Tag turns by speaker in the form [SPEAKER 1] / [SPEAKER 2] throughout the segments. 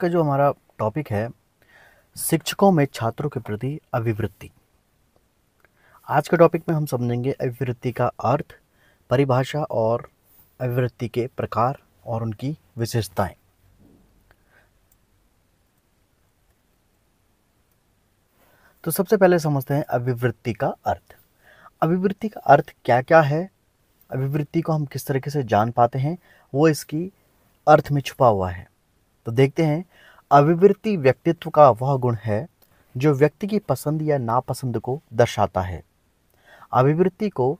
[SPEAKER 1] का जो हमारा टॉपिक है शिक्षकों में छात्रों के प्रति अभिवृत्ति आज के टॉपिक में हम समझेंगे अभिवृत्ति का अर्थ परिभाषा और अभिवृत्ति के प्रकार और उनकी विशेषताएं तो सबसे पहले समझते हैं अभिवृत्ति का अर्थ अभिवृत्ति का अर्थ क्या क्या है अभिवृत्ति को हम किस तरीके से जान पाते हैं वो इसकी अर्थ में छुपा हुआ है तो देखते हैं अभिवृत्ति व्यक्तित्व का वह गुण है जो व्यक्ति की पसंद या नापसंद को दर्शाता है अभिवृत्ति को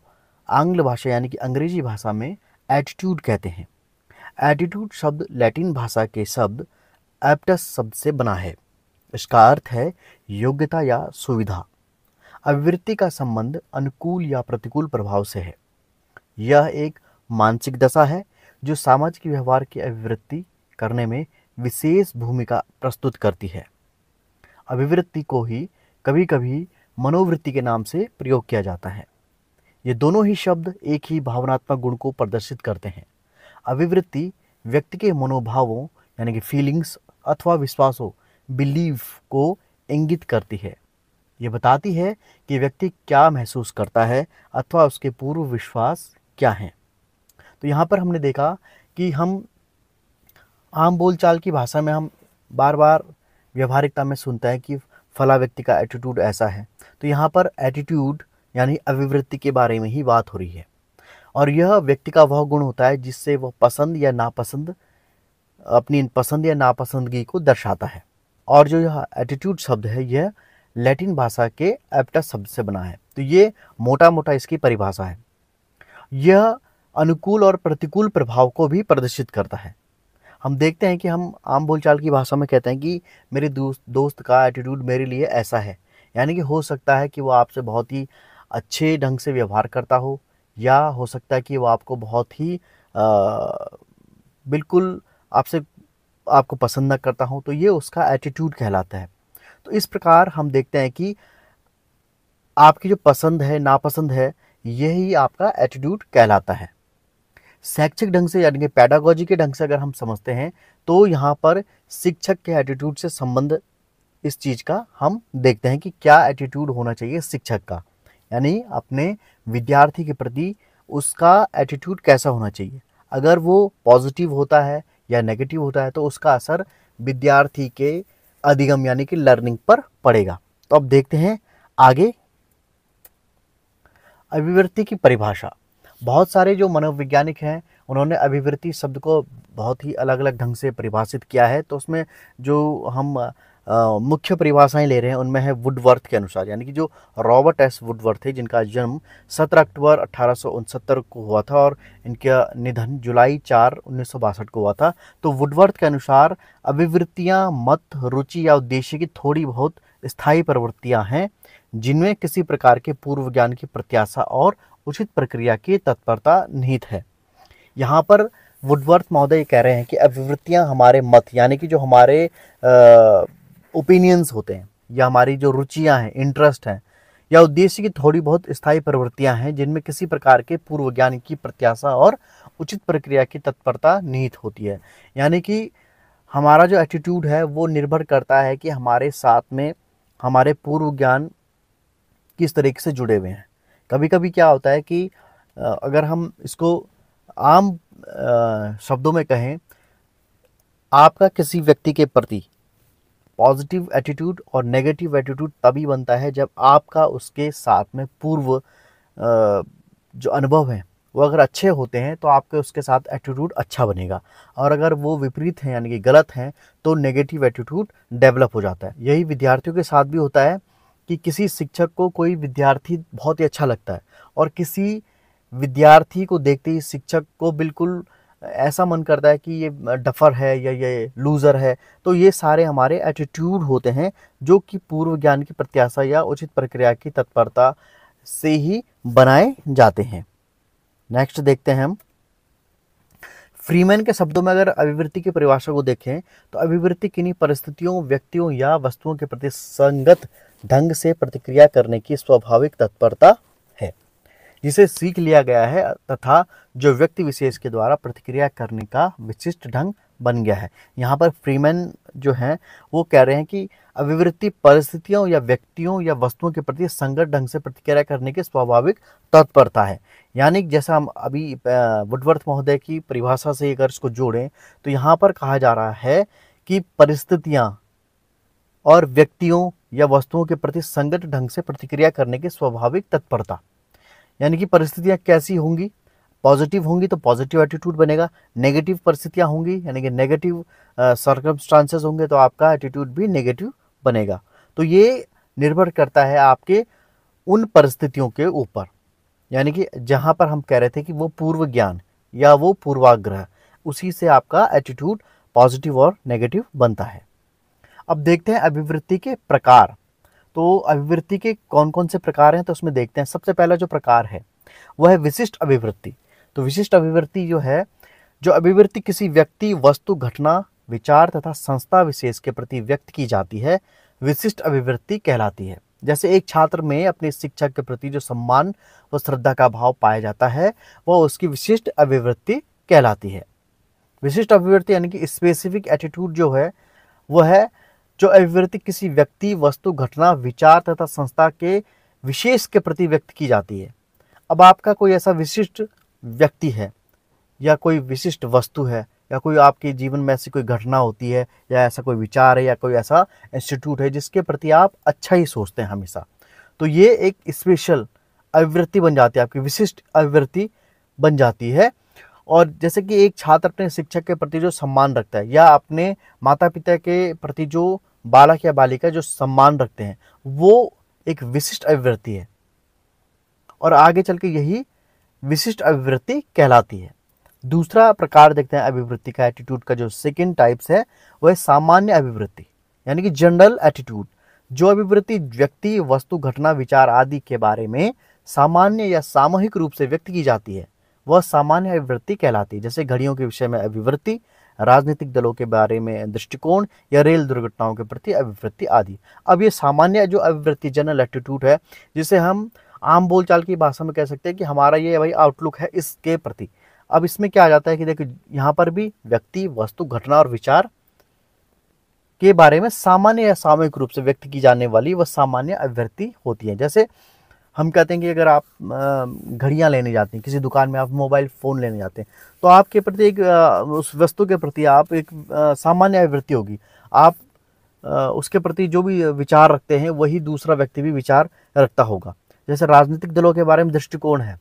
[SPEAKER 1] आंग्ल भाषा यानी कि अंग्रेजी भाषा में एटीट्यूड कहते हैं एटीट्यूड शब्द लैटिन भाषा के शब्द एप्टस शब्द से बना है इसका अर्थ है योग्यता या सुविधा अभिवृत्ति का संबंध अनुकूल या प्रतिकूल प्रभाव से है यह एक मानसिक दशा है जो सामाजिक व्यवहार की अभिवृत्ति करने में विशेष भूमिका प्रस्तुत करती है अभिवृत्ति को ही कभी कभी मनोवृत्ति के नाम से प्रयोग किया जाता है ये दोनों ही शब्द एक ही भावनात्मक गुण को प्रदर्शित करते हैं अभिवृत्ति व्यक्ति के मनोभावों यानी कि फीलिंग्स अथवा विश्वासों बिलीव को इंगित करती है ये बताती है कि व्यक्ति क्या महसूस करता है अथवा उसके पूर्व विश्वास क्या हैं तो यहाँ पर हमने देखा कि हम आम बोलचाल की भाषा में हम बार बार व्यवहारिकता में सुनते हैं कि फला व्यक्ति का एटीट्यूड ऐसा है तो यहाँ पर एटीट्यूड यानी अभिवृत्ति के बारे में ही बात हो रही है और यह व्यक्ति का वह गुण होता है जिससे वह पसंद या नापसंद अपनी पसंद या नापसंदगी को दर्शाता है और जो यह एटीट्यूड शब्द है यह लैटिन भाषा के एप्टा शब्द से बना है तो ये मोटा मोटा इसकी परिभाषा है यह अनुकूल और प्रतिकूल प्रभाव को भी प्रदर्शित करता है हम देखते हैं कि हम आम बोलचाल की भाषा में कहते हैं कि मेरे दोस्त दोस्त का एटीट्यूड मेरे लिए ऐसा है यानी कि हो सकता है कि वो आपसे बहुत ही अच्छे ढंग से व्यवहार करता हो या हो सकता है कि वो आपको बहुत ही आ, बिल्कुल आपसे आपको पसंद ना करता हो तो ये उसका एटीट्यूड कहलाता है तो इस प्रकार हम देखते हैं कि आपकी जो पसंद है नापसंद है यही आपका एटीट्यूड कहलाता है शैक्षिक ढंग से यानी कि पैडागोजी के ढंग से अगर हम समझते हैं तो यहाँ पर शिक्षक के एटीट्यूड से संबंध इस चीज़ का हम देखते हैं कि क्या एटीट्यूड होना चाहिए शिक्षक का यानी अपने विद्यार्थी के प्रति उसका एटीट्यूड कैसा होना चाहिए अगर वो पॉजिटिव होता है या नेगेटिव होता है तो उसका असर विद्यार्थी के अधिगम यानी कि लर्निंग पर पड़ेगा तो अब देखते हैं आगे अभिव्यक्ति की परिभाषा बहुत सारे जो मनोवैज्ञानिक हैं उन्होंने अभिवृत्ति शब्द को बहुत ही अलग अलग ढंग से परिभाषित किया है तो उसमें जो हम आ, मुख्य परिभाषाएं ले रहे हैं उनमें है वुडवर्थ के अनुसार यानी कि जो रॉबर्ट एस वुडवर्थ है जिनका जन्म 17 अक्टूबर अठारह को हुआ था और इनका निधन जुलाई चार उन्नीस को हुआ था तो वुडवर्थ के अनुसार अभिवृत्तियां मत रुचि या उद्देश्य की थोड़ी बहुत स्थायी प्रवृत्तियां हैं जिनमें किसी प्रकार के पूर्व ज्ञान की प्रत्याशा और उचित प्रक्रिया की तत्परता निहित है यहाँ पर वुडवर्थ महोदय कह रहे हैं कि अभिवृत्तियाँ हमारे मत यानी कि जो हमारे ओपिनियंस होते हैं या हमारी जो रुचियाँ हैं इंटरेस्ट हैं या उद्देश्य की थोड़ी बहुत स्थायी प्रवृत्तियाँ हैं जिनमें किसी प्रकार के पूर्व ज्ञान की प्रत्याशा और उचित प्रक्रिया की तत्परता निहित होती है यानी कि हमारा जो एटीट्यूड है वो निर्भर करता है कि हमारे साथ में हमारे पूर्व ज्ञान किस तरीके से जुड़े हुए हैं कभी कभी क्या होता है कि अगर हम इसको आम शब्दों में कहें आपका किसी व्यक्ति के प्रति पॉजिटिव एटीट्यूड और नेगेटिव एटीट्यूड तभी बनता है जब आपका उसके साथ में पूर्व जो अनुभव हैं वो अगर अच्छे होते हैं तो आपके उसके साथ एटीट्यूड अच्छा बनेगा और अगर वो विपरीत हैं यानी कि गलत हैं तो नेगेटिव एटीट्यूड डेवलप हो जाता है यही विद्यार्थियों के साथ भी होता है कि किसी शिक्षक को कोई विद्यार्थी बहुत ही अच्छा लगता है और किसी विद्यार्थी को देखते ही शिक्षक को बिल्कुल ऐसा मन करता है कि ये डफर है या ये लूज़र है तो ये सारे हमारे एटीट्यूड होते हैं जो कि पूर्व ज्ञान की प्रत्याशा या उचित प्रक्रिया की तत्परता से ही बनाए जाते हैं नेक्स्ट देखते हैं हम फ्रीमैन के शब्दों में अगर अभिवृत्ति की परिभाषा को देखें तो अभिवृत्ति किन्हीं परिस्थितियों व्यक्तियों या वस्तुओं के प्रति संगत ढंग से प्रतिक्रिया करने की स्वाभाविक तत्परता है जिसे सीख लिया गया है तथा जो व्यक्ति विशेष के द्वारा प्रतिक्रिया करने का विशिष्ट ढंग बन गया है यहाँ पर फ्रीमैन जो हैं वो कह रहे हैं कि अभिवृत्ति परिस्थितियों या व्यक्तियों या वस्तुओं के प्रति संगत ढंग से प्रतिक्रिया करने की स्वाभाविक तत्परता है यानी जैसा हम अभी वुडवर्थ महोदय की परिभाषा से अगर इसको जोड़ें तो यहाँ पर कहा जा रहा है कि परिस्थितियाँ और व्यक्तियों या वस्तुओं के प्रति संगत ढंग से प्रतिक्रिया करने की स्वाभाविक तत्परता यानी कि परिस्थितियाँ कैसी होंगी पॉजिटिव होंगी तो पॉजिटिव एटीट्यूड बनेगा नेगेटिव परिस्थितियाँ होंगी यानी कि नेगेटिव सर्कमस्टांसेस होंगे तो आपका एटीट्यूड भी नेगेटिव बनेगा तो ये निर्भर करता है आपके उन परिस्थितियों के ऊपर यानी कि जहाँ पर हम कह रहे थे कि वो पूर्व ज्ञान या वो पूर्वाग्रह उसी से आपका एटीट्यूड पॉजिटिव और नेगेटिव बनता है अब देखते हैं अभिवृत्ति के प्रकार तो अभिवृत्ति के कौन कौन से प्रकार हैं तो उसमें देखते हैं सबसे पहला जो प्रकार है वह है विशिष्ट अभिवृत्ति तो विशिष्ट अभिव्यक्ति जो है जो अभिवृत्ति किसी व्यक्ति वस्तु घटना विचार तथा संस्था विशेष के प्रति व्यक्त की जाती है विशिष्ट अभिवृत्ति कहलाती है जैसे एक छात्र में अपने शिक्षक के प्रति जो सम्मान व श्रद्धा का भाव पाया जाता है वह उसकी विशिष्ट अभिवृत्ति कहलाती है विशिष्ट अभिवृत्ति यानी कि स्पेसिफिक एटीट्यूड जो है वह है जो अभिवृत्ति किसी व्यक्ति वस्तु घटना विचार तथा संस्था के विशेष के प्रति व्यक्त की जाती है अब आपका कोई ऐसा विशिष्ट व्यक्ति है या कोई विशिष्ट वस्तु है या कोई आपके जीवन में ऐसी कोई घटना होती है या ऐसा कोई विचार है या कोई ऐसा इंस्टीट्यूट है जिसके प्रति आप अच्छा ही सोचते हैं हमेशा तो ये एक स्पेशल अभिवृत्ति बन जाती है आपकी विशिष्ट अभिवृत्ति बन जाती है और जैसे कि एक छात्र अपने शिक्षक के प्रति जो सम्मान रखता है या अपने माता पिता के प्रति जो बालक या बालिका जो सम्मान रखते हैं वो एक विशिष्ट अभिवृत्ति है और आगे चल के यही विशिष्ट अभिवृत्ति कहलाती है दूसरा प्रकार देखते हैं अभिवृत्ति का एटीट्यूड का जो सेकेंड टाइप्स है वह सामान्य अभिवृत्ति यानी कि जनरल एटीट्यूड जो अभिवृत्ति व्यक्ति वस्तु घटना विचार आदि के बारे में सामान्य या सामूहिक रूप से व्यक्त की जाती है वह सामान्य अभिवृत्ति कहलाती है जैसे घड़ियों के विषय में अभिवृत्ति राजनीतिक दलों के बारे में दृष्टिकोण या रेल दुर्घटनाओं के प्रति अभिवृत्ति आदि अब ये सामान्य जो अभिवृत्ति जनरल एटीट्यूड है जिसे हम आम बोलचाल की भाषा में कह सकते हैं कि हमारा ये भाई आउटलुक है इसके प्रति अब इसमें क्या आ जाता है कि देखिए यहाँ पर भी व्यक्ति वस्तु घटना और विचार के बारे में सामान्य या सामूहिक रूप से व्यक्त की जाने वाली व सामान्य अभिव्यक्ति होती है जैसे हम कहते हैं कि अगर आप घड़ियाँ लेने जाते हैं किसी दुकान में आप मोबाइल फ़ोन लेने जाते हैं तो आपके प्रति एक उस वस्तु के प्रति आप एक सामान्य अभिवृत्ति होगी आप उसके प्रति जो भी विचार रखते हैं वही दूसरा व्यक्ति भी विचार रखता होगा जैसे राजनीतिक दलों के बारे में दृष्टिकोण है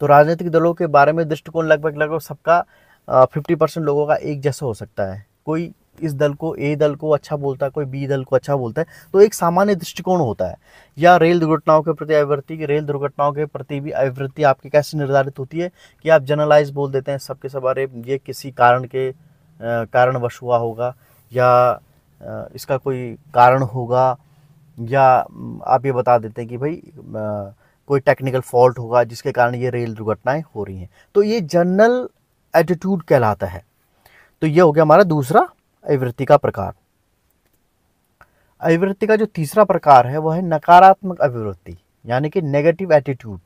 [SPEAKER 1] तो राजनीतिक दलों के बारे में दृष्टिकोण लगभग लगभग सबका फिफ्टी परसेंट लोगों का एक जैसा हो सकता है कोई इस दल को ए दल को अच्छा बोलता है कोई बी दल को अच्छा बोलता है तो एक सामान्य दृष्टिकोण होता है या रेल दुर्घटनाओं के प्रति अभिवृत्ति की रेल दुर्घटनाओं के प्रति भी अभिवृत्ति आपकी कैसे निर्धारित होती है कि आप जनरलाइज बोल देते हैं सबके सब अरे ये किसी कारण के कारणवश हुआ होगा या इसका कोई कारण होगा या आप ये बता देते हैं कि भाई कोई टेक्निकल फॉल्ट होगा जिसके कारण ये रेल दुर्घटनाएं हो रही हैं तो ये जनरल एटीट्यूड कहलाता है तो ये हो गया हमारा दूसरा अभिवृत्ति का प्रकार अभिवृत्ति का जो तीसरा प्रकार है वह है नकारात्मक अभिवृत्ति यानी कि नेगेटिव एटीट्यूड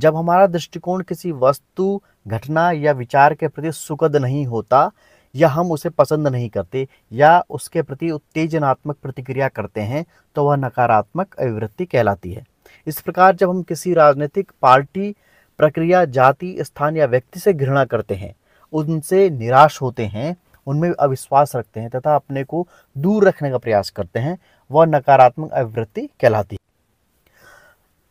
[SPEAKER 1] जब हमारा दृष्टिकोण किसी वस्तु घटना या विचार के प्रति सुखद नहीं होता या हम उसे पसंद नहीं करते या उसके प्रति उत्तेजनात्मक प्रतिक्रिया करते हैं तो वह नकारात्मक अभिवृत्ति कहलाती है इस प्रकार जब हम किसी राजनीतिक पार्टी प्रक्रिया जाति स्थान या व्यक्ति से घृणा करते हैं उनसे निराश होते हैं उनमें अविश्वास रखते हैं तथा अपने को दूर रखने का प्रयास करते हैं वह नकारात्मक अभिवृत्ति कहलाती है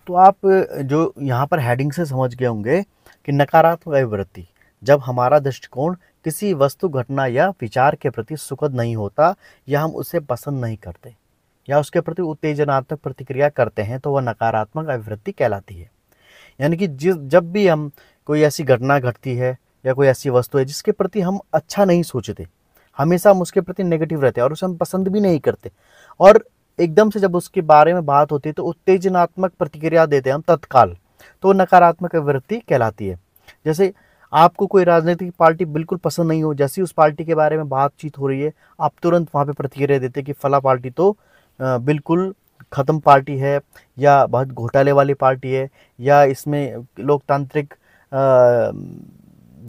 [SPEAKER 1] तो आप जो यहाँ पर हेडिंग से समझ गए होंगे कि नकारात्मक अभिवृत्ति जब हमारा दृष्टिकोण किसी वस्तु घटना या विचार के प्रति सुखद नहीं होता या हम उसे पसंद नहीं करते या उसके प्रति उत्तेजनात्मक प्रतिक्रिया करते हैं तो वह नकारात्मक अभिवृत्ति कहलाती है यानी कि जिस जब भी हम कोई ऐसी घटना घटती है या कोई ऐसी वस्तु है जिसके प्रति हम अच्छा नहीं सोचते हमेशा हम उसके प्रति नेगेटिव रहते हैं और उसे हम पसंद भी नहीं करते और एकदम से जब उसके बारे में बात होती है तो उत्तेजनात्मक प्रतिक्रिया देते हैं हम तत्काल तो नकारात्मक अभिवृत्ति कहलाती है जैसे आपको कोई राजनीतिक पार्टी बिल्कुल पसंद नहीं हो जैसी उस पार्टी के बारे में बातचीत हो रही है आप तुरंत वहाँ पर प्रतिक्रिया देते कि फ़ला पार्टी तो बिल्कुल ख़त्म पार्टी है या बहुत घोटाले वाली पार्टी है या इसमें लोकतांत्रिक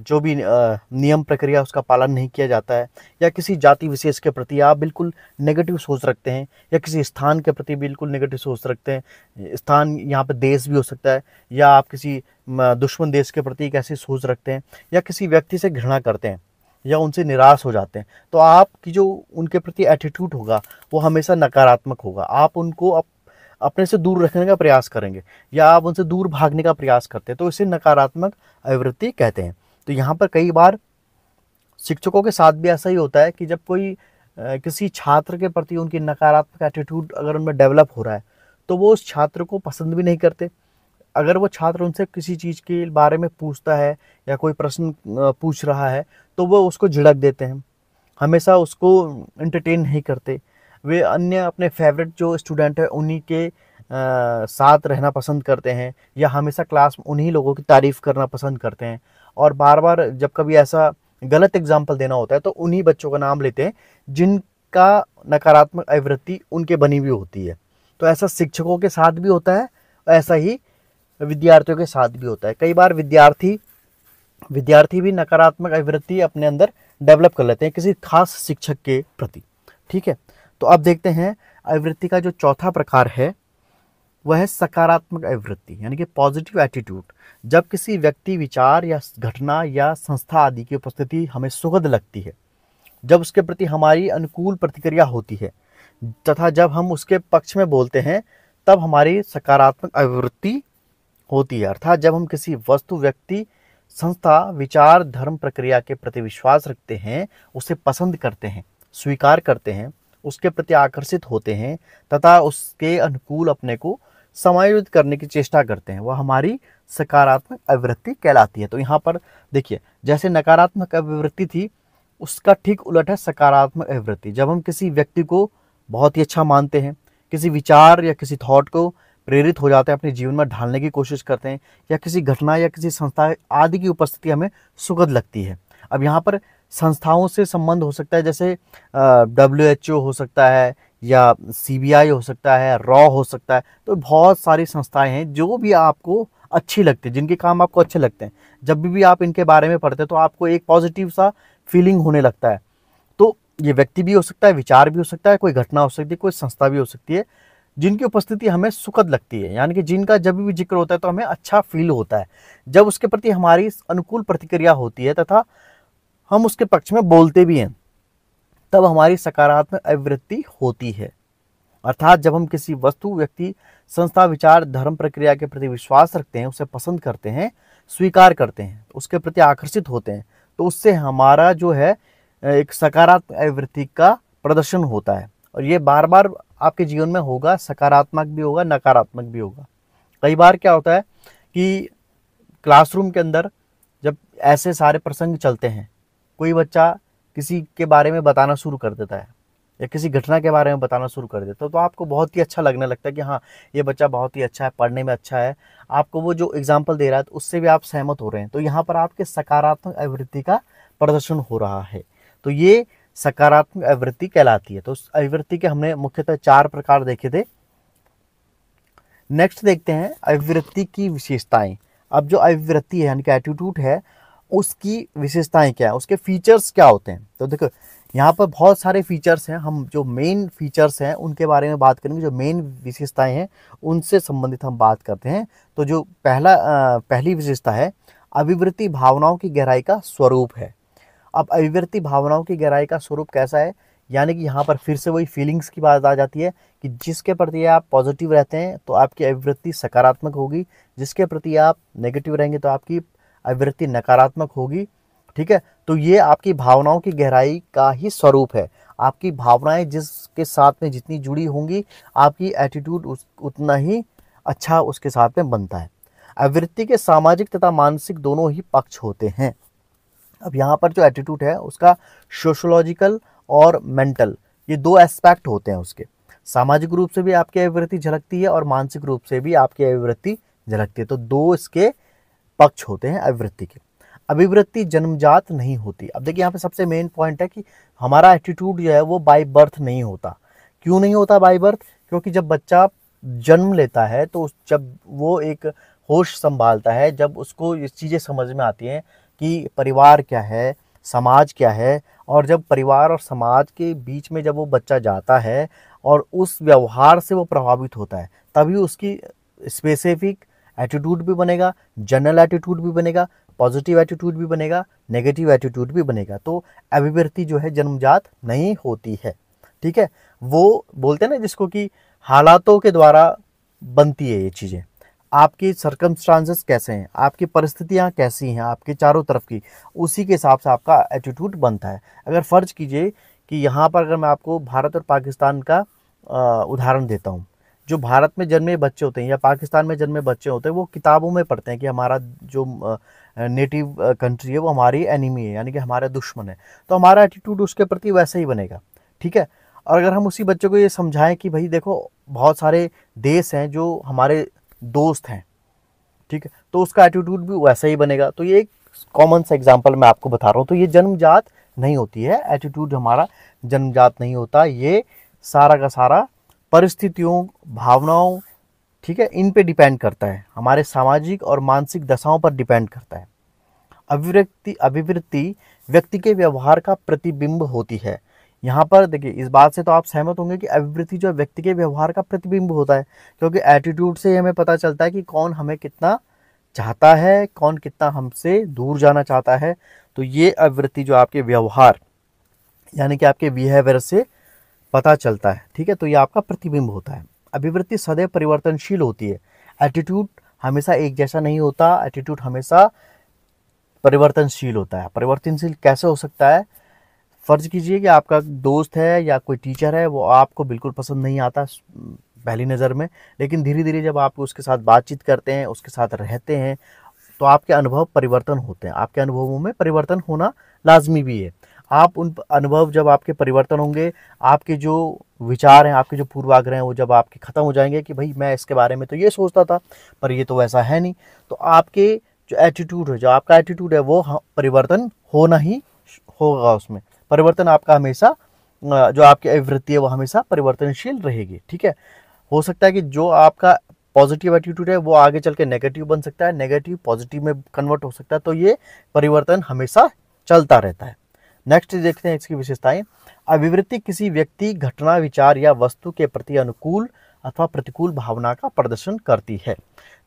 [SPEAKER 1] जो भी नियम प्रक्रिया उसका पालन नहीं किया जाता है या किसी जाति विशेष के प्रति आप बिल्कुल नेगेटिव सोच रखते हैं या किसी स्थान के प्रति बिल्कुल नेगेटिव सोच रखते हैं स्थान यहाँ पर देश भी हो सकता है या आप किसी दुश्मन देश के प्रति एक ऐसी सोच रखते हैं या किसी व्यक्ति से घृणा करते हैं या उनसे निराश हो जाते हैं तो आपकी जो उनके प्रति एटीट्यूड होगा वो हमेशा नकारात्मक होगा आप उनको अप, अपने से दूर रखने का प्रयास करेंगे या आप उनसे दूर भागने का प्रयास करते हैं तो इसे नकारात्मक आवृत्ति कहते हैं तो यहाँ पर कई बार शिक्षकों के साथ भी ऐसा ही होता है कि जब कोई किसी छात्र के प्रति उनकी नकारात्मक एटीट्यूड अगर उनमें डेवलप हो रहा है तो वो उस छात्र को पसंद भी नहीं करते अगर वो छात्र उनसे किसी चीज़ के बारे में पूछता है या कोई प्रश्न पूछ रहा है तो वो उसको झिड़क देते हैं हमेशा उसको इंटरटेन नहीं करते वे अन्य अपने फेवरेट जो स्टूडेंट है उन्हीं के आ, साथ रहना पसंद करते हैं या हमेशा क्लास में उन्हीं लोगों की तारीफ़ करना पसंद करते हैं और बार बार जब कभी ऐसा गलत एग्जाम्पल देना होता है तो उन्हीं बच्चों का नाम लेते हैं जिनका नकारात्मक आवृत्ति उनके बनी हुई होती है तो ऐसा शिक्षकों के साथ भी होता है ऐसा ही विद्यार्थियों के साथ भी होता है कई बार विद्यार्थी विद्यार्थी भी नकारात्मक आवृत्ति अपने अंदर डेवलप कर लेते हैं किसी खास शिक्षक के प्रति ठीक है तो अब देखते हैं आवृत्ति का जो चौथा प्रकार है वह है सकारात्मक अभिवृत्ति यानी कि पॉजिटिव एटीट्यूड जब किसी व्यक्ति विचार या घटना या संस्था आदि की उपस्थिति हमें सुखद लगती है जब उसके प्रति हमारी अनुकूल प्रतिक्रिया होती है तथा जब हम उसके पक्ष में बोलते हैं तब हमारी सकारात्मक अभिवृत्ति होती है अर्थात जब हम किसी वस्तु व्यक्ति संस्था विचार धर्म प्रक्रिया के प्रति विश्वास रखते हैं उसे पसंद करते हैं स्वीकार करते हैं उसके प्रति आकर्षित होते हैं तथा उसके अनुकूल अपने को समायोजित करने की चेष्टा करते हैं वह हमारी सकारात्मक अभिवृत्ति कहलाती है तो यहाँ पर देखिए जैसे नकारात्मक अभिवृत्ति थी उसका ठीक उलट है सकारात्मक अभिवृत्ति जब हम किसी व्यक्ति को बहुत ही अच्छा मानते हैं किसी विचार या किसी थॉट को प्रेरित हो जाते हैं अपने जीवन में ढालने की कोशिश करते हैं या किसी घटना या किसी संस्था आदि की उपस्थिति हमें सुखद लगती है अब यहाँ पर संस्थाओं से संबंध हो सकता है जैसे डब्ल्यू एच ओ हो सकता है या सीबीआई हो सकता है रॉ हो सकता है तो बहुत सारी संस्थाएं हैं जो भी आपको अच्छी लगती है जिनके काम आपको अच्छे लगते हैं जब भी, भी आप इनके बारे में पढ़ते हैं तो आपको एक पॉजिटिव सा फीलिंग होने लगता है तो ये व्यक्ति भी हो सकता है विचार भी हो सकता है कोई घटना हो सकती है कोई संस्था भी हो सकती है जिनकी उपस्थिति हमें सुखद लगती है यानी कि जिनका जब भी जिक्र होता है तो हमें अच्छा फील होता है जब उसके प्रति हमारी अनुकूल प्रतिक्रिया होती है तथा हम उसके पक्ष में बोलते भी हैं तब हमारी सकारात्मक अभिवृत्ति होती है अर्थात जब हम किसी वस्तु व्यक्ति संस्था विचार धर्म प्रक्रिया के प्रति विश्वास रखते हैं उसे पसंद करते हैं स्वीकार करते हैं उसके प्रति आकर्षित होते हैं तो उससे हमारा जो है एक सकारात्मक अभिवृत्ति का प्रदर्शन होता है और ये बार बार आपके जीवन में होगा सकारात्मक भी होगा नकारात्मक भी होगा कई बार क्या होता है कि क्लासरूम के अंदर जब ऐसे सारे प्रसंग चलते हैं कोई बच्चा किसी के बारे में बताना शुरू कर देता है या किसी घटना के बारे में बताना शुरू कर देता है तो आपको बहुत ही अच्छा लगने लगता है कि हाँ ये बच्चा बहुत ही अच्छा है पढ़ने में अच्छा है आपको वो जो एग्जाम्पल दे रहा है तो उससे भी आप सहमत हो रहे हैं तो यहाँ पर आपके सकारात्मक अभिवृत्ति का प्रदर्शन हो रहा है तो ये सकारात्मक अभिवृत्ति कहलाती है तो उस अभिवृत्ति के हमने मुख्यतः चार प्रकार देखे थे नेक्स्ट देखते हैं अभिवृत्ति की विशेषताएं अब जो अभिवृत्ति है यानी कि एटीट्यूड है उसकी विशेषताएं क्या है उसके फीचर्स क्या होते हैं तो देखो यहाँ पर बहुत सारे फीचर्स हैं हम जो मेन फीचर्स हैं उनके बारे में बात करेंगे जो मेन विशेषताएं हैं उनसे संबंधित हम बात करते हैं तो जो पहला पहली विशेषता है अभिवृत्ति भावनाओं की गहराई का स्वरूप है अब अभिवृत्ति भावनाओं की गहराई का स्वरूप कैसा है यानी कि यहाँ पर फिर से वही फीलिंग्स की बात आ जाती है कि जिसके प्रति आप पॉजिटिव रहते हैं तो आपकी अभिवृत्ति सकारात्मक होगी जिसके प्रति आप नेगेटिव रहेंगे तो आपकी अभिवृत्ति नकारात्मक होगी ठीक है तो ये आपकी भावनाओं की गहराई का ही स्वरूप है आपकी भावनाएं जिसके साथ में जितनी जुड़ी होंगी आपकी एटीट्यूड उस उतना ही अच्छा उसके साथ में बनता है अभिवृत्ति के सामाजिक तथा मानसिक दोनों ही पक्ष होते हैं अब यहाँ पर जो एटीट्यूड है उसका सोशोलॉजिकल और मेंटल ये दो एस्पेक्ट होते हैं उसके सामाजिक रूप से भी आपकी अभिवृत्ति झलकती है और मानसिक रूप से भी आपकी अभिवृत्ति झलकती है तो दो इसके पक्ष होते हैं अभिवृत्ति के अभिवृत्ति जन्मजात नहीं होती अब देखिए यहाँ पे सबसे मेन पॉइंट है कि हमारा एटीट्यूड जो है वो बाय बर्थ नहीं होता क्यों नहीं होता बाय बर्थ क्योंकि जब बच्चा जन्म लेता है तो जब वो एक होश संभालता है जब उसको ये चीज़ें समझ में आती हैं कि परिवार क्या है समाज क्या है और जब परिवार और समाज के बीच में जब वो बच्चा जाता है और उस व्यवहार से वो प्रभावित होता है तभी उसकी स्पेसिफिक एटीट्यूड भी बनेगा जनरल एटीट्यूड भी बनेगा पॉजिटिव एटीट्यूड भी बनेगा नेगेटिव एटीट्यूड भी बनेगा तो अभिव्यक्ति जो है जन्मजात नहीं होती है ठीक है वो बोलते हैं ना जिसको कि हालातों के द्वारा बनती है ये चीज़ें आपकी सरकमस्टांसेस कैसे हैं आपकी परिस्थितियाँ कैसी हैं आपके चारों तरफ की उसी के हिसाब से आपका एटीट्यूड बनता है अगर फ़र्ज कीजिए कि यहाँ पर अगर मैं आपको भारत और पाकिस्तान का उदाहरण देता हूँ जो भारत में जन्मे बच्चे होते हैं या पाकिस्तान में जन्मे बच्चे होते हैं वो किताबों में पढ़ते हैं कि हमारा जो नेटिव कंट्री है वो हमारी एनिमी है यानी कि हमारे दुश्मन है तो हमारा एटीट्यूड उसके प्रति वैसा ही बनेगा ठीक है और अगर हम उसी बच्चे को ये समझाएं कि भाई देखो बहुत सारे देश हैं जो हमारे दोस्त हैं ठीक है तो उसका एटीट्यूड भी वैसा ही बनेगा तो ये एक कॉमन सा एग्जाम्पल मैं आपको बता रहा हूँ तो ये जन्मजात नहीं होती है एटीट्यूड हमारा जन्मजात नहीं होता ये सारा का सारा परिस्थितियों भावनाओं ठीक है इन पे डिपेंड करता है हमारे सामाजिक और मानसिक दशाओं पर डिपेंड करता है अभिव्यक्ति अभिवृत्ति व्यक्ति के व्यवहार का प्रतिबिंब होती है यहाँ पर देखिए इस बात से तो आप सहमत होंगे कि अभिवृत्ति जो व्यक्ति के व्यवहार का प्रतिबिंब होता है क्योंकि एटीट्यूड से हमें पता चलता है कि कौन हमें कितना चाहता है कौन कितना हमसे दूर जाना चाहता है तो ये अभिवृत्ति जो आपके व्यवहार यानी कि आपके बिहेवियर से पता चलता है ठीक है तो ये आपका प्रतिबिंब होता है अभिवृत्ति सदैव परिवर्तनशील होती है एटीट्यूड हमेशा एक जैसा नहीं होता एटीट्यूड हमेशा परिवर्तनशील होता है परिवर्तनशील कैसे हो सकता है फ़र्ज कीजिए कि आपका दोस्त है या कोई टीचर है वो आपको बिल्कुल पसंद नहीं आता पहली नज़र में लेकिन धीरे धीरे जब आप उसके साथ बातचीत करते हैं उसके साथ रहते हैं तो आपके अनुभव परिवर्तन होते हैं आपके अनुभवों में परिवर्तन होना लाजमी भी है आप उन अनुभव जब आपके परिवर्तन होंगे आपके जो विचार हैं आपके जो पूर्वाग्रह हैं वो जब आपके ख़त्म हो जाएंगे कि भाई मैं इसके बारे में तो ये सोचता था पर ये तो वैसा है नहीं तो आपके जो एटीट्यूड है जो आपका एटीट्यूड है वो परिवर्तन होना ही होगा उसमें परिवर्तन आपका हमेशा जो आपकी अभिवृत्ति है वो हमेशा परिवर्तनशील रहेगी ठीक है हो सकता है कि जो आपका पॉजिटिव एटीट्यूड है वो आगे चल के नेगेटिव बन सकता है नेगेटिव पॉजिटिव में कन्वर्ट हो सकता है तो ये परिवर्तन हमेशा चलता रहता है नेक्स्ट देखते हैं इसकी विशेषताएं अभिवृत्ति किसी व्यक्ति घटना विचार या वस्तु के प्रति अनुकूल अथवा प्रतिकूल भावना का प्रदर्शन करती है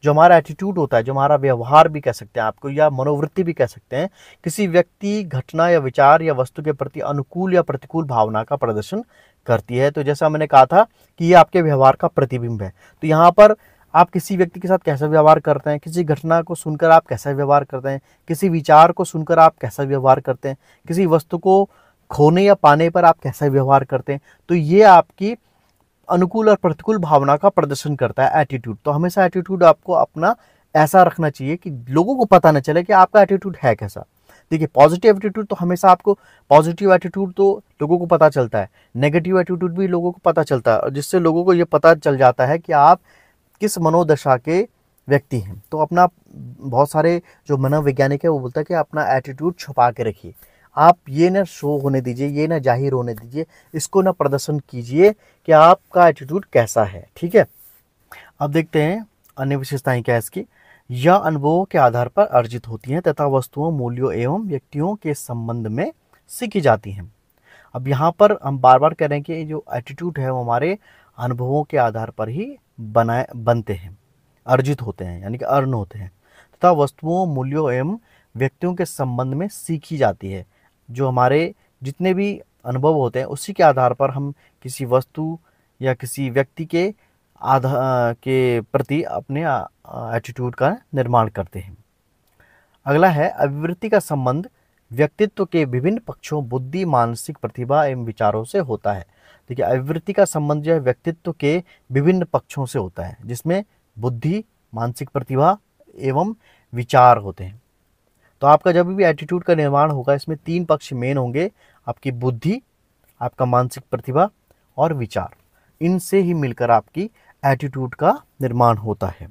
[SPEAKER 1] जो हमारा एटीट्यूड होता है जो हमारा व्यवहार भी कह सकते हैं आपको या मनोवृत्ति भी कह सकते हैं किसी व्यक्ति घटना या विचार या वस्तु के प्रति अनुकूल या प्रतिकूल भावना का प्रदर्शन करती है तो जैसा मैंने कहा था कि ये आपके व्यवहार का प्रतिबिंब है तो यहाँ पर आप किसी व्यक्ति के साथ कैसा व्यवहार करते हैं किसी घटना को सुनकर आप कैसा व्यवहार करते हैं किसी विचार को सुनकर आप कैसा व्यवहार करते हैं किसी वस्तु को खोने या पाने पर आप कैसा व्यवहार करते हैं तो ये आपकी अनुकूल और प्रतिकूल भावना का प्रदर्शन करता है एटीट्यूड तो हमेशा एटीट्यूड आपको अपना ऐसा रखना चाहिए कि लोगों को पता ना चले कि आपका एटीट्यूड है कैसा देखिए पॉजिटिव एटीट्यूड तो हमेशा आपको पॉजिटिव एटीट्यूड तो लोगों को पता चलता है नेगेटिव एटीट्यूड भी लोगों को पता चलता है और जिससे लोगों को ये पता चल जाता है कि आप किस मनोदशा के व्यक्ति हैं तो अपना बहुत सारे जो मनोवैज्ञानिक है वो बोलता है कि अपना एटीट्यूड छुपा के रखिए आप ये ना शो होने दीजिए ये ना जाहिर होने दीजिए इसको ना प्रदर्शन कीजिए कि आपका एटीट्यूड कैसा है ठीक है अब देखते हैं अन्य विशेषताएं क्या है इसकी यह अनुभवों के आधार पर अर्जित होती हैं तथा वस्तुओं मूल्यों एवं व्यक्तियों के संबंध में सीखी जाती हैं अब यहाँ पर हम बार बार कह रहे हैं कि जो एटीट्यूड है वो हमारे अनुभवों के आधार पर ही बनाए बनते हैं अर्जित होते हैं यानी कि अर्न होते हैं तथा वस्तुओं मूल्यों एवं व्यक्तियों के संबंध में सीखी जाती है जो हमारे जितने भी अनुभव होते हैं उसी के आधार पर हम किसी वस्तु या किसी व्यक्ति के आधा के प्रति अपने एटीट्यूड का निर्माण करते हैं अगला है अभिवृत्ति का संबंध व्यक्तित्व के विभिन्न पक्षों बुद्धि मानसिक प्रतिभा एवं विचारों से होता है ठीक है अभिवृत्ति का संबंध जो है व्यक्तित्व के विभिन्न पक्षों से होता है जिसमें बुद्धि मानसिक प्रतिभा एवं विचार होते हैं तो आपका जब भी एटीट्यूड का निर्माण होगा इसमें तीन पक्ष मेन होंगे आपकी बुद्धि आपका मानसिक प्रतिभा और विचार इनसे ही मिलकर आपकी एटीट्यूड का निर्माण होता है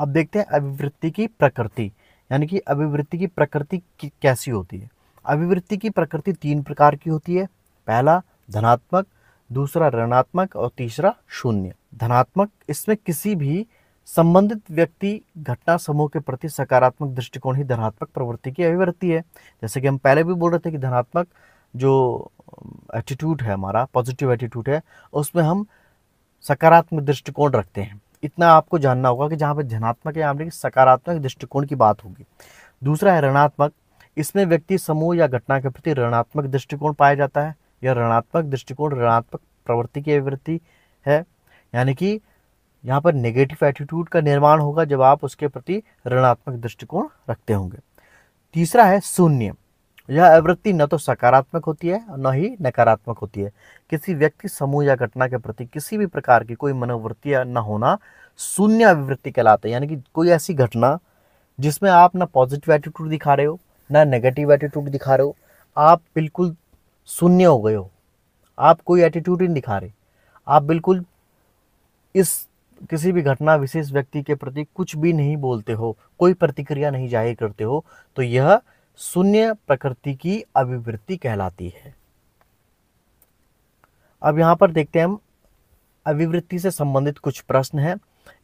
[SPEAKER 1] अब देखते हैं अभिवृत्ति की प्रकृति यानी कि अभिवृत्ति की प्रकृति कैसी होती है अभिवृत्ति की प्रकृति तीन प्रकार की होती है पहला धनात्मक दूसरा ऋणात्मक और तीसरा शून्य धनात्मक इसमें किसी भी संबंधित व्यक्ति घटना समूह के प्रति सकारात्मक दृष्टिकोण ही धनात्मक प्रवृत्ति की अभिवृत्ति है जैसे कि हम पहले भी बोल रहे थे कि धनात्मक जो एटीट्यूड है हमारा पॉजिटिव एटीट्यूड है उसमें हम सकारात्मक दृष्टिकोण रखते हैं इतना आपको जानना होगा कि जहाँ पर धनात्मक है यहाँ सकारात्मक दृष्टिकोण की बात होगी दूसरा है ऋणात्मक इसमें व्यक्ति समूह या घटना के प्रति ऋणात्मक दृष्टिकोण पाया जाता है यह ऋणात्मक दृष्टिकोण ऋणात्मक प्रवृत्ति की अभिवृत्ति है यानी कि यहाँ पर नेगेटिव एटीट्यूड का निर्माण होगा जब आप उसके प्रति ऋणात्मक दृष्टिकोण रखते होंगे तीसरा है शून्य यह आवृत्ति न तो सकारात्मक होती है न ही नकारात्मक होती है किसी व्यक्ति समूह या घटना के प्रति किसी भी प्रकार की कोई मनोवृत्ति न होना शून्य अभिवृत्ति कहलाते हैं यानी कि कोई ऐसी घटना जिसमें आप ना पॉजिटिव एटीट्यूड दिखा रहे हो ना नेगेटिव एटीट्यूड दिखा रहे हो आप बिल्कुल शून्य हो गए हो आप कोई एटीट्यूड नहीं दिखा रहे आप बिल्कुल इस किसी भी घटना विशेष व्यक्ति के प्रति कुछ भी नहीं बोलते हो कोई प्रतिक्रिया नहीं जाहिर करते हो तो यह शून्य प्रकृति की अभिवृत्ति कहलाती है अब यहां पर देखते हैं हम अभिवृत्ति से संबंधित कुछ प्रश्न हैं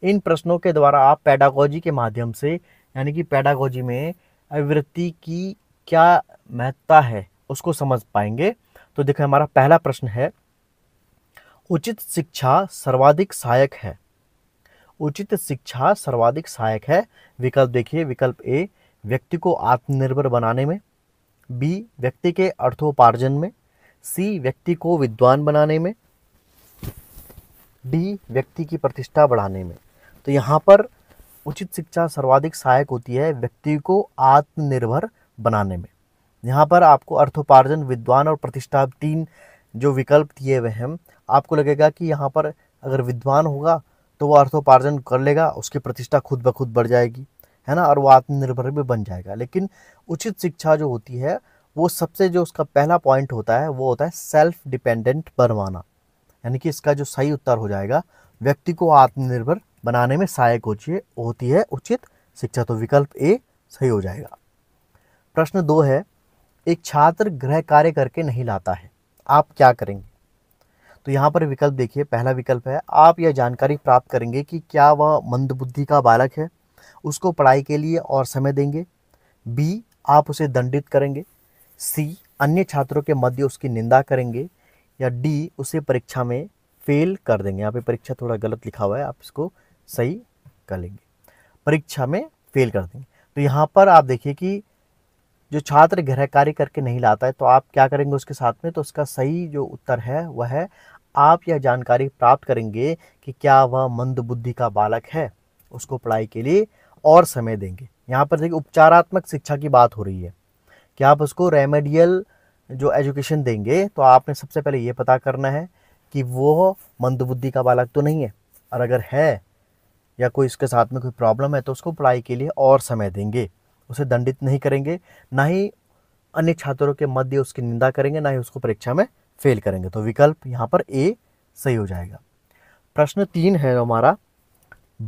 [SPEAKER 1] इन प्रश्नों के द्वारा आप पैडागोजी के माध्यम से यानी कि पैडागोजी में अभिवृत्ति की क्या महत्ता है उसको समझ पाएंगे तो देखो हमारा पहला प्रश्न है उचित शिक्षा सर्वाधिक सहायक है उचित शिक्षा सर्वाधिक सहायक है विकल्प देखिए विकल्प ए व्यक्ति को आत्मनिर्भर बनाने में बी व्यक्ति के अर्थोपार्जन में सी व्यक्ति को विद्वान बनाने में डी व्यक्ति की प्रतिष्ठा बढ़ाने में तो यहाँ पर उचित शिक्षा सर्वाधिक सहायक होती है व्यक्ति को आत्मनिर्भर बनाने में यहाँ पर आपको अर्थोपार्जन विद्वान और प्रतिष्ठा तीन जो विकल्प दिए हुए हैं आपको लगेगा कि यहाँ पर अगर विद्वान होगा तो वो अर्थोपार्जन कर लेगा उसकी प्रतिष्ठा खुद ब खुद बढ़ जाएगी है ना और वो आत्मनिर्भर भी बन जाएगा लेकिन उचित शिक्षा जो होती है वो सबसे जो उसका पहला पॉइंट होता है वो होता है सेल्फ डिपेंडेंट बनवाना यानी कि इसका जो सही उत्तर हो जाएगा व्यक्ति को आत्मनिर्भर बनाने में सहायक होती होती है उचित शिक्षा तो विकल्प ए सही हो जाएगा प्रश्न दो है एक छात्र गृह कार्य करके नहीं लाता है आप क्या करेंगे तो यहाँ पर विकल्प देखिए पहला विकल्प है आप यह जानकारी प्राप्त करेंगे कि क्या वह मंदबुद्धि का बालक है उसको पढ़ाई के लिए और समय देंगे बी आप उसे दंडित करेंगे सी अन्य छात्रों के मध्य उसकी निंदा करेंगे या डी उसे परीक्षा में फेल कर देंगे यहाँ पे परीक्षा थोड़ा गलत लिखा हुआ है आप इसको सही कर लेंगे परीक्षा में फेल कर देंगे तो यहाँ पर आप देखिए कि जो छात्र गृह कार्य करके नहीं लाता है तो आप क्या करेंगे उसके साथ में तो उसका सही जो उत्तर है वह है आप यह जानकारी प्राप्त करेंगे कि क्या वह मंद बुद्धि का बालक है उसको पढ़ाई के लिए और समय देंगे यहाँ पर देखिए उपचारात्मक शिक्षा की बात हो रही है कि आप उसको रेमेडियल जो एजुकेशन देंगे तो आपने सबसे पहले ये पता करना है कि वो मंदबुद्धि का बालक तो नहीं है और अगर है या कोई इसके साथ में कोई प्रॉब्लम है तो उसको पढ़ाई के लिए और समय देंगे उसे दंडित नहीं करेंगे ना ही अन्य छात्रों के मध्य उसकी निंदा करेंगे ना ही उसको परीक्षा में फेल करेंगे तो विकल्प यहाँ पर ए सही हो जाएगा प्रश्न तीन है हमारा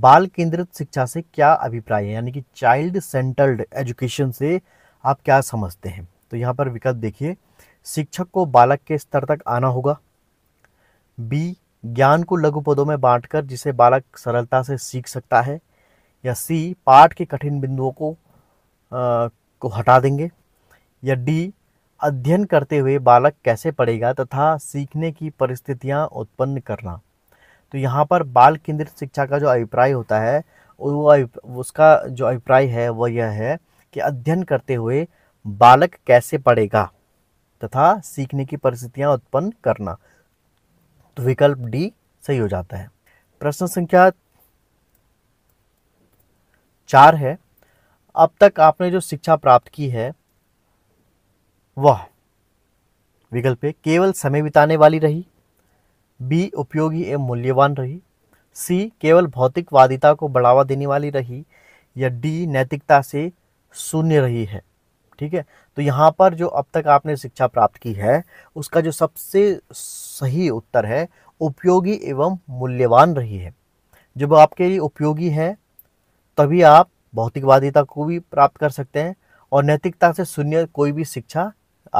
[SPEAKER 1] बाल केंद्रित शिक्षा से क्या अभिप्राय है यानी कि चाइल्ड सेंटर्ड एजुकेशन से आप क्या समझते हैं तो यहाँ पर विकल्प देखिए शिक्षक को बालक के स्तर तक आना होगा बी ज्ञान को लघु पदों में बांटकर जिसे बालक सरलता से सीख सकता है या सी पाठ के कठिन बिंदुओं को को हटा देंगे या डी अध्ययन करते हुए बालक कैसे पढ़ेगा तथा सीखने की परिस्थितियाँ उत्पन्न करना तो यहाँ पर बाल केंद्रित शिक्षा का जो अभिप्राय होता है वो उसका जो अभिप्राय है वह यह है कि अध्ययन करते हुए बालक कैसे पढ़ेगा तथा सीखने की परिस्थितियाँ उत्पन्न करना तो विकल्प डी सही हो जाता है प्रश्न संख्या चार है अब तक आपने जो शिक्षा प्राप्त की है वह विकल्प ए केवल समय बिताने वाली रही बी उपयोगी एवं मूल्यवान रही सी केवल भौतिकवादिता को बढ़ावा देने वाली रही या डी नैतिकता से शून्य रही है ठीक है तो यहाँ पर जो अब तक आपने शिक्षा प्राप्त की है उसका जो सबसे सही उत्तर है उपयोगी एवं मूल्यवान रही है जब आपके लिए उपयोगी है तभी आप भौतिकवादिता को भी प्राप्त कर सकते हैं और नैतिकता से शून्य कोई भी शिक्षा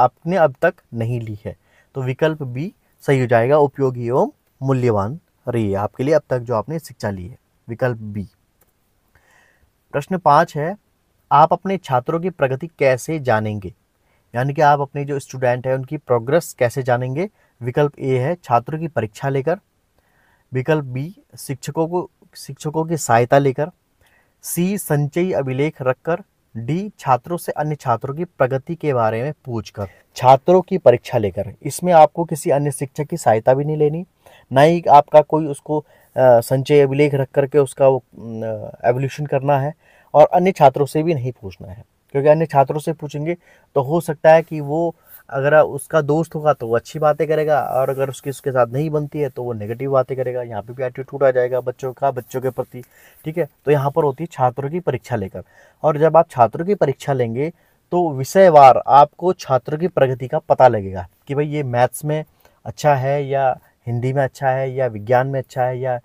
[SPEAKER 1] आपने अब तक नहीं ली है तो विकल्प बी सही हो जाएगा उपयोगी एवं मूल्यवान रही है आपके लिए अब तक जो आपने शिक्षा ली है विकल्प बी प्रश्न पाँच है आप अपने छात्रों की प्रगति कैसे जानेंगे यानी कि आप अपने जो स्टूडेंट हैं उनकी प्रोग्रेस कैसे जानेंगे विकल्प ए है छात्रों की परीक्षा लेकर विकल्प बी शिक्षकों को शिक्षकों की सहायता लेकर सी संचयी अभिलेख रखकर डी छात्रों से अन्य छात्रों की प्रगति के बारे में पूछकर छात्रों की परीक्षा लेकर इसमें आपको किसी अन्य शिक्षक की सहायता भी नहीं लेनी ना ही आपका कोई उसको संचय अभिलेख रख करके उसका एवोल्यूशन करना है और अन्य छात्रों से भी नहीं पूछना है क्योंकि अन्य छात्रों से पूछेंगे तो हो सकता है कि वो अगर उसका दोस्त होगा तो वो अच्छी बातें करेगा और अगर उसकी उसके साथ नहीं बनती है तो वो नेगेटिव बातें करेगा यहाँ पे भी एटीट्यूड आ जाएगा बच्चों का बच्चों के प्रति ठीक है तो यहाँ पर होती है छात्रों की परीक्षा लेकर और जब आप छात्रों की परीक्षा लेंगे तो विषयवार आपको छात्रों की प्रगति का पता लगेगा कि भाई ये मैथ्स में अच्छा है या हिंदी में अच्छा है या विज्ञान में अच्छा है या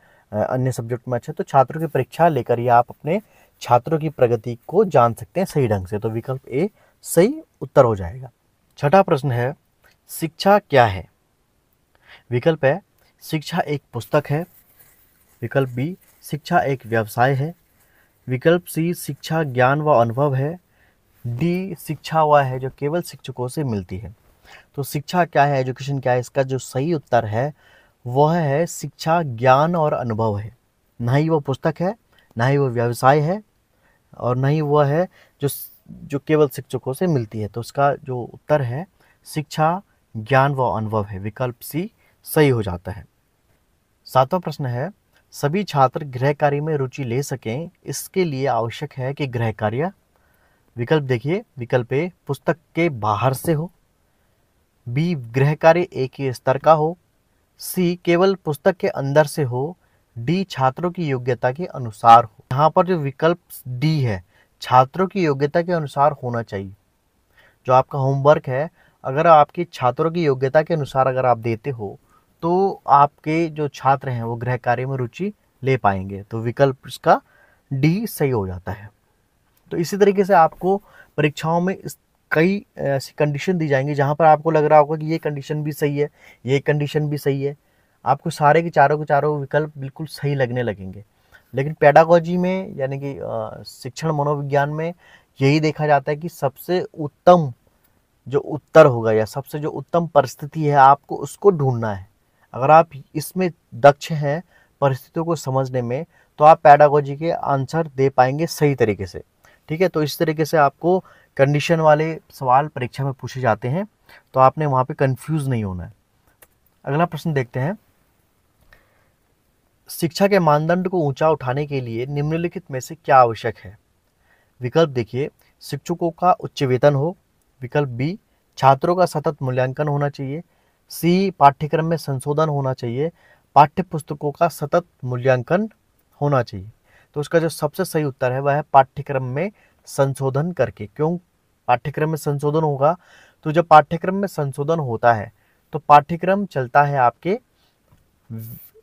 [SPEAKER 1] अन्य सब्जेक्ट में अच्छा है तो छात्रों की परीक्षा लेकर ही आप अपने छात्रों की प्रगति को जान सकते हैं सही ढंग से तो विकल्प ए सही उत्तर हो जाएगा छठा प्रश्न है शिक्षा क्या है विकल्प है शिक्षा एक पुस्तक है विकल्प बी शिक्षा एक व्यवसाय है विकल्प सी शिक्षा ज्ञान व अनुभव है डी शिक्षा वह है जो केवल शिक्षकों से मिलती है तो शिक्षा क्या है एजुकेशन क्या है इसका जो सही उत्तर है वह है शिक्षा ज्ञान और अनुभव है ना ही वह पुस्तक है ना ही वह व्यवसाय है और ना ही वह है जो जो केवल शिक्षकों से मिलती है तो उसका जो उत्तर है शिक्षा ज्ञान व अनुभव है विकल्प सी सही हो जाता है सातवां प्रश्न है सभी छात्र गृह कार्य में रुचि ले सकें इसके लिए आवश्यक है कि गृह कार्य विकल्प देखिए विकल्प ए पुस्तक के बाहर से हो बी गृह कार्य एक ही स्तर का हो सी केवल पुस्तक के अंदर से हो डी छात्रों की योग्यता के अनुसार हो यहाँ पर जो विकल्प डी है छात्रों की योग्यता के अनुसार होना चाहिए जो आपका होमवर्क है अगर आपके छात्रों की योग्यता के अनुसार अगर आप देते हो तो आपके जो छात्र हैं वो गृह कार्य में रुचि ले पाएंगे तो विकल्प इसका डी सही हो जाता है तो इसी तरीके से आपको परीक्षाओं में इस कई ऐसी कंडीशन दी जाएंगी जहाँ पर आपको लग रहा होगा कि ये कंडीशन भी सही है ये कंडीशन भी सही है आपको सारे के चारों के चारों विकल्प बिल्कुल सही लगने लगेंगे लेकिन पेडागोजी में यानी कि शिक्षण मनोविज्ञान में यही देखा जाता है कि सबसे उत्तम जो उत्तर होगा या सबसे जो उत्तम परिस्थिति है आपको उसको ढूंढना है अगर आप इसमें दक्ष हैं परिस्थितियों को समझने में तो आप पैडागोजी के आंसर दे पाएंगे सही तरीके से ठीक है तो इस तरीके से आपको कंडीशन वाले सवाल परीक्षा में पूछे जाते हैं तो आपने वहाँ पे कंफ्यूज नहीं होना है अगला प्रश्न देखते हैं शिक्षा के मानदंड को ऊंचा उठाने के लिए निम्नलिखित में से क्या आवश्यक है विकल्प देखिए शिक्षकों का उच्च वेतन हो विकल्प बी छात्रों का सतत मूल्यांकन होना चाहिए सी पाठ्यक्रम में संशोधन होना चाहिए पाठ्य पुस्तकों का सतत मूल्यांकन होना चाहिए तो उसका जो सबसे सही उत्तर है वह है पाठ्यक्रम में संशोधन करके क्यों पाठ्यक्रम में संशोधन होगा तो जब पाठ्यक्रम में संशोधन होता है तो पाठ्यक्रम चलता है आपके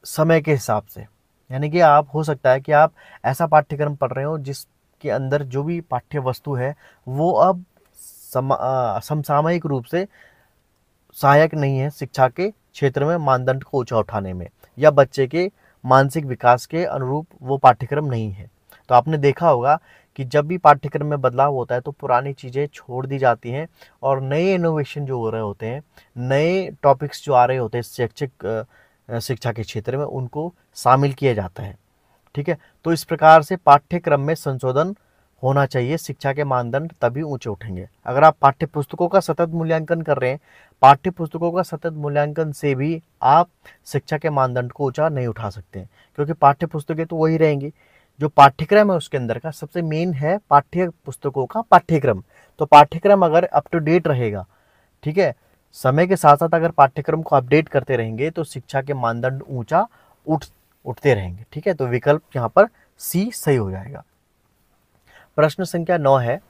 [SPEAKER 1] समय के हिसाब से यानी कि आप हो सकता है कि आप ऐसा पाठ्यक्रम पढ़ रहे हो जिसके अंदर जो भी पाठ्य वस्तु है वो अब समसामयिक रूप से सहायक नहीं है शिक्षा के क्षेत्र में मानदंड को ऊंचा उठाने में या बच्चे के मानसिक विकास के अनुरूप वो पाठ्यक्रम नहीं है तो आपने देखा होगा कि जब भी पाठ्यक्रम में बदलाव होता है तो पुरानी चीज़ें छोड़ दी जाती हैं और नए इनोवेशन जो हो रहे होते हैं नए टॉपिक्स जो आ रहे होते हैं शैक्षिक शिक्षा के क्षेत्र में उनको शामिल किया जाता है ठीक है तो इस प्रकार से पाठ्यक्रम में संशोधन होना चाहिए शिक्षा के मानदंड तभी ऊंचे उठेंगे अगर आप पाठ्य पुस्तकों का सतत मूल्यांकन कर रहे हैं पाठ्य पुस्तकों का सतत मूल्यांकन से भी आप शिक्षा के मानदंड को ऊंचा नहीं उठा सकते हैं क्योंकि पाठ्य पुस्तकें तो वही रहेंगी जो पाठ्यक्रम है उसके अंदर का सबसे मेन है पाठ्य पुस्तकों का पाठ्यक्रम तो पाठ्यक्रम अगर अप टू डेट रहेगा ठीक है समय के साथ साथ अगर पाठ्यक्रम को अपडेट करते रहेंगे तो शिक्षा के मानदंड ऊंचा उठ उठते रहेंगे ठीक है तो विकल्प यहाँ पर सी सही हो जाएगा प्रश्न संख्या नौ है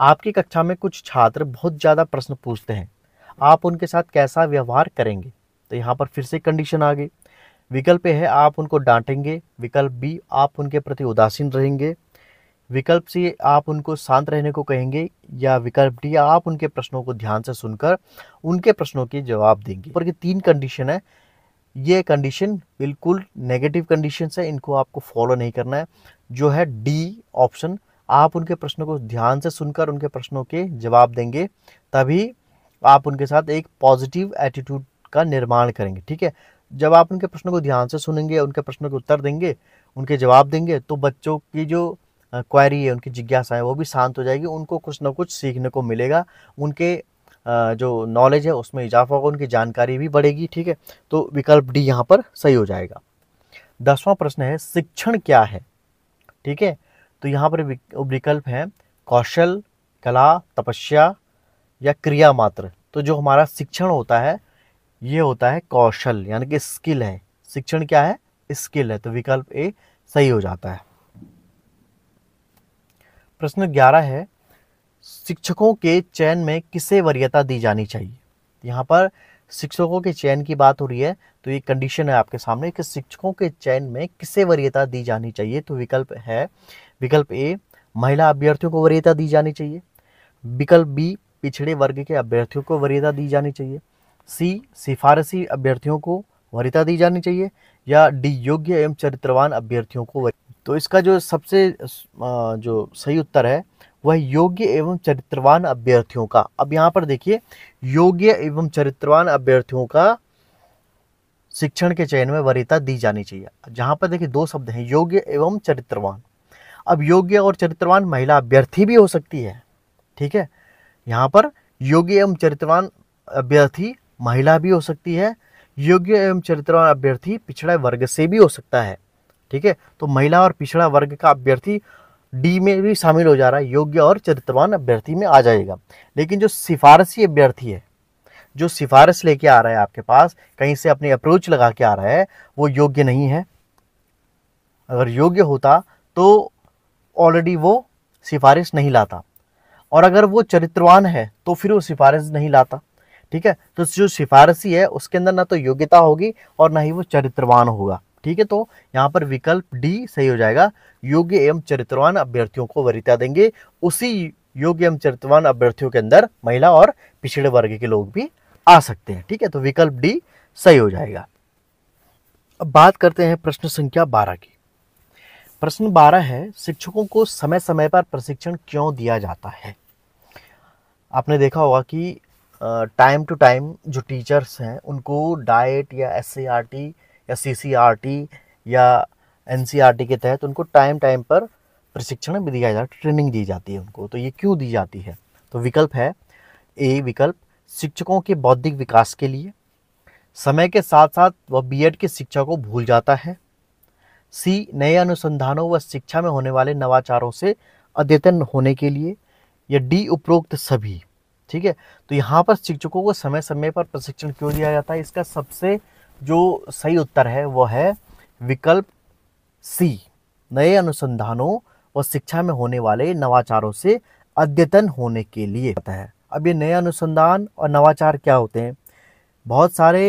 [SPEAKER 1] आपकी कक्षा में कुछ छात्र बहुत ज़्यादा प्रश्न पूछते हैं आप उनके साथ कैसा व्यवहार करेंगे तो यहाँ पर फिर से कंडीशन आ गई विकल्प है आप उनको डांटेंगे विकल्प बी आप उनके प्रति उदासीन रहेंगे विकल्प सी आप उनको शांत रहने को कहेंगे या विकल्प डी आप उनके प्रश्नों को ध्यान से सुनकर उनके प्रश्नों के जवाब देंगे पर ये तीन कंडीशन है ये कंडीशन बिल्कुल नेगेटिव कंडीशन है इनको आपको फॉलो नहीं करना है जो है डी ऑप्शन आप उनके प्रश्नों को ध्यान से सुनकर उनके प्रश्नों के जवाब देंगे तभी आप उनके साथ एक पॉजिटिव एटीट्यूड का निर्माण करेंगे ठीक है जब आप उनके प्रश्नों को ध्यान से सुनेंगे उनके प्रश्नों के उत्तर देंगे उनके जवाब देंगे तो बच्चों की जो क्वारी है उनकी जिज्ञासा है वो भी शांत हो जाएगी उनको कुछ ना कुछ सीखने को मिलेगा उनके जो नॉलेज है उसमें इजाफा होगा उनकी जानकारी भी बढ़ेगी ठीक है तो विकल्प डी यहाँ पर सही हो जाएगा दसवां प्रश्न है शिक्षण क्या है ठीक है तो यहाँ पर विकल्प हैं कौशल कला तपस्या या क्रिया मात्र तो जो हमारा शिक्षण होता है ये होता है कौशल यानी कि स्किल है शिक्षण क्या है स्किल है तो विकल्प ए सही हो जाता है प्रश्न ग्यारह है शिक्षकों के चयन में किसे वरीयता दी जानी चाहिए यहाँ पर शिक्षकों के चयन की बात हो रही है तो ये कंडीशन है आपके सामने कि शिक्षकों के चयन में किसे वरीयता दी जानी चाहिए तो विकल्प है विकल्प ए महिला अभ्यर्थियों को वरीयता दी जानी चाहिए विकल्प बी पिछड़े वर्ग के अभ्यर्थियों को वरीयता दी जानी चाहिए सी सिफारसी अभ्यर्थियों को वरीयता दी जानी चाहिए या डी योग्य एवं चरित्रवान अभ्यर्थियों को तो इसका जो सबसे जो सही उत्तर है वह योग्य एवं चरित्रवान अभ्यर्थियों का अब यहाँ पर देखिए योग्य एवं चरित्रवान अभ्यर्थियों का शिक्षण के चयन में वरीयता दी जानी चाहिए जहाँ पर देखिए दो शब्द हैं योग्य एवं चरित्रवान अब योग्य और चरित्रवान महिला अभ्यर्थी भी हो सकती है ठीक है यहाँ पर योग्य एवं चरित्रवान अभ्यर्थी महिला भी हो सकती है योग्य एवं चरित्रवान अभ्यर्थी पिछड़ा वर्ग से भी हो सकता है ठीक है तो महिला और पिछड़ा वर्ग का अभ्यर्थी डी में भी शामिल हो जा रहा है योग्य और चरित्रवान अभ्यर्थी में आ जाएगा लेकिन जो सिफारसी अभ्यर्थी है जो सिफारिश लेके आ रहा है आपके पास कहीं से अपनी अप्रोच लगा के आ रहा है वो योग्य नहीं है अगर योग्य होता तो ऑलरेडी वो सिफारिश नहीं लाता और अगर वो चरित्रवान है तो फिर वो सिफारिश नहीं लाता ठीक है तो जो सिफारसी है उसके अंदर ना तो योग्यता होगी और ना ही वो चरित्रवान होगा ठीक है तो यहाँ पर विकल्प डी सही हो जाएगा योग्य एवं चरित्रवान अभ्यर्थियों को वरीयता देंगे उसी योग्य एवं चरित्रवान अभ्यर्थियों के अंदर महिला और पिछड़े वर्ग के लोग भी आ सकते हैं ठीक है तो विकल्प डी सही हो जाएगा अब बात करते हैं प्रश्न संख्या बारह की प्रश्न बारह है शिक्षकों को समय समय पर प्रशिक्षण क्यों दिया जाता है आपने देखा होगा कि टाइम टू टाइम जो टीचर्स हैं उनको डाइट या एस आर टी या सी या एन के तहत उनको टाइम टाइम पर प्रशिक्षण भी दिया जाता है ट्रेनिंग दी जाती है उनको तो ये क्यों दी जाती है तो विकल्प है ए विकल्प शिक्षकों के बौद्धिक विकास के लिए समय के साथ साथ वह बीएड की शिक्षा को भूल जाता है सी नए अनुसंधानों व शिक्षा में होने वाले नवाचारों से अद्यतन होने के लिए या डी उपरोक्त सभी ठीक है तो यहाँ पर शिक्षकों को समय समय पर प्रशिक्षण क्यों दिया जाता है इसका सबसे जो सही उत्तर है वह है विकल्प सी नए अनुसंधानों व शिक्षा में होने वाले नवाचारों से अद्यतन होने के लिए होता है अब ये नए अनुसंधान और नवाचार क्या होते हैं बहुत सारे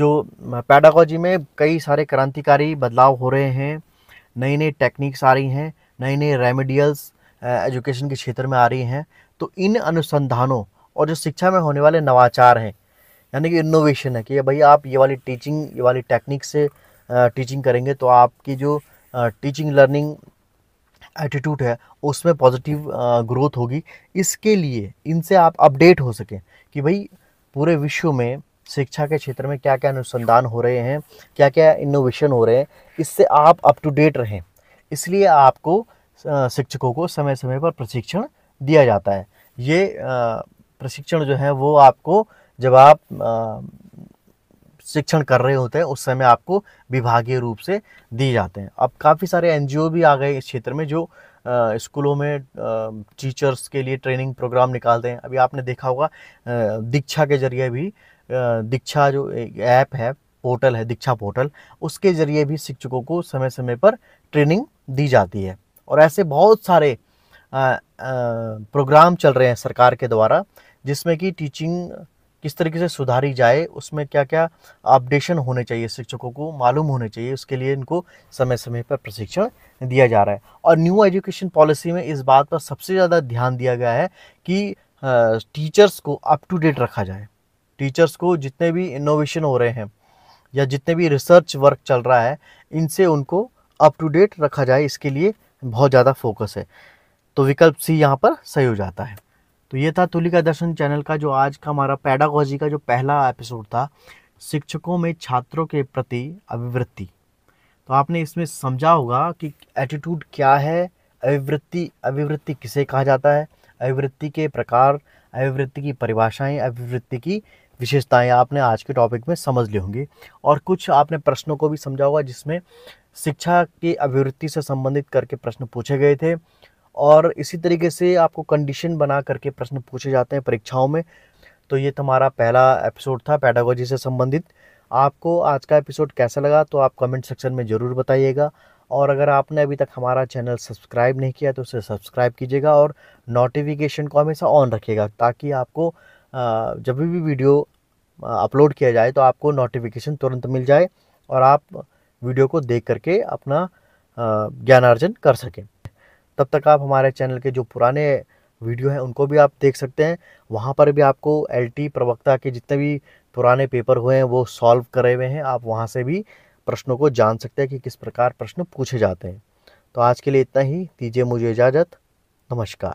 [SPEAKER 1] जो पैडागोजी में कई सारे क्रांतिकारी बदलाव हो रहे हैं नई नई टेक्निक्स आ रही हैं नई नई रेमेडियल्स एजुकेशन के क्षेत्र में आ रही हैं तो इन अनुसंधानों और जो शिक्षा में होने वाले नवाचार हैं यानी कि इनोवेशन है कि भाई आप ये वाली टीचिंग ये वाली टेक्निक से टीचिंग करेंगे तो आपकी जो टीचिंग लर्निंग एटीट्यूड है उसमें पॉजिटिव ग्रोथ होगी इसके लिए इनसे आप अपडेट हो सकें कि भाई पूरे विश्व में शिक्षा के क्षेत्र में क्या क्या अनुसंधान हो रहे हैं क्या क्या इनोवेशन हो रहे हैं इससे आप अप टू डेट रहें इसलिए आपको शिक्षकों को समय समय पर प्रशिक्षण दिया जाता है ये प्रशिक्षण जो है वो आपको जब आप शिक्षण कर रहे होते हैं उस समय आपको विभागीय रूप से दिए जाते हैं अब काफ़ी सारे एन भी आ गए इस क्षेत्र में जो स्कूलों में टीचर्स के लिए ट्रेनिंग प्रोग्राम निकालते हैं अभी आपने देखा होगा दीक्षा के जरिए भी दीक्षा जो ऐप है पोर्टल है दीक्षा पोर्टल उसके ज़रिए भी शिक्षकों को समय समय पर ट्रेनिंग दी जाती है और ऐसे बहुत सारे आ, आ, प्रोग्राम चल रहे हैं सरकार के द्वारा जिसमें कि टीचिंग किस तरीके से सुधारी जाए उसमें क्या क्या अपडेशन होने चाहिए शिक्षकों को मालूम होने चाहिए उसके लिए इनको समय समय पर प्रशिक्षण दिया जा रहा है और न्यू एजुकेशन पॉलिसी में इस बात पर सबसे ज़्यादा ध्यान दिया गया है कि टीचर्स को अप टू डेट रखा जाए टीचर्स को जितने भी इनोवेशन हो रहे हैं या जितने भी रिसर्च वर्क चल रहा है इनसे उनको अप टू डेट रखा जाए इसके लिए बहुत ज़्यादा फोकस है तो विकल्प सी यहाँ पर सही हो जाता है तो ये था तुलिका दर्शन चैनल का जो आज का हमारा पैडागोजी का जो पहला एपिसोड था शिक्षकों में छात्रों के प्रति अभिवृत्ति तो आपने इसमें समझा होगा कि एटीट्यूड क्या है अभिवृत्ति अभिवृत्ति किसे कहा जाता है अभिवृत्ति के प्रकार अभिवृत्ति की परिभाषाएं अभिवृत्ति की विशेषताएं आपने आज के टॉपिक में समझ ली होंगी और कुछ आपने प्रश्नों को भी समझा होगा जिसमें शिक्षा की अभिवृत्ति से संबंधित करके प्रश्न पूछे गए थे और इसी तरीके से आपको कंडीशन बना करके प्रश्न पूछे जाते हैं परीक्षाओं में तो ये हमारा पहला एपिसोड था पैडागोजी से संबंधित आपको आज का एपिसोड कैसा लगा तो आप कमेंट सेक्शन में ज़रूर बताइएगा और अगर आपने अभी तक हमारा चैनल सब्सक्राइब नहीं किया तो उसे सब्सक्राइब कीजिएगा और नोटिफिकेशन को हमेशा ऑन रखिएगा ताकि आपको जब भी वीडियो अपलोड किया जाए तो आपको नोटिफिकेशन तुरंत मिल जाए और आप वीडियो को देख करके अपना ज्ञानार्जन कर सकें तब तक आप हमारे चैनल के जो पुराने वीडियो हैं उनको भी आप देख सकते हैं वहाँ पर भी आपको एल प्रवक्ता के जितने भी पुराने पेपर हुए हैं वो सॉल्व करे हुए हैं आप वहाँ से भी प्रश्नों को जान सकते हैं कि किस प्रकार प्रश्न पूछे जाते हैं तो आज के लिए इतना ही दीजिए मुझे इजाज़त नमस्कार